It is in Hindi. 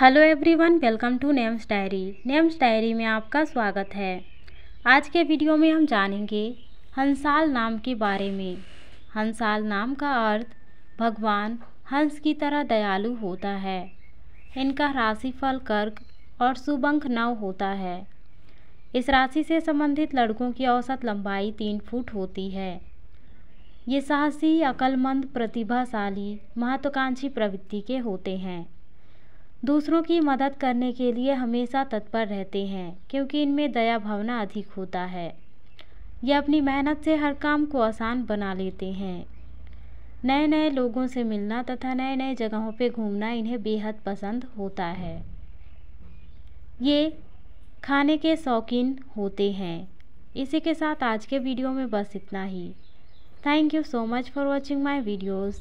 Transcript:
hello everyone welcome to names diary names diary में आपका स्वागत है आज के वीडियो में हम जानेंगे हंसाल नाम के बारे में हंसाल नाम का अर्थ भगवान हंस की तरह दयालु होता है इनका राशिफल कर्क और सुबंक नव होता है इस राशि से संबंधित लड़कों की औसत लंबाई तीन फुट होती है ये साहसी अकलमंद प्रतिभाशाली महत्वाकांक्षी प्रवृत्ति के होते हैं दूसरों की मदद करने के लिए हमेशा तत्पर रहते हैं क्योंकि इनमें दया भावना अधिक होता है ये अपनी मेहनत से हर काम को आसान बना लेते हैं नए नए लोगों से मिलना तथा नए नए जगहों पर घूमना इन्हें बेहद पसंद होता है ये खाने के शौकीन होते हैं इसी के साथ आज के वीडियो में बस इतना ही thank you so much for watching my videos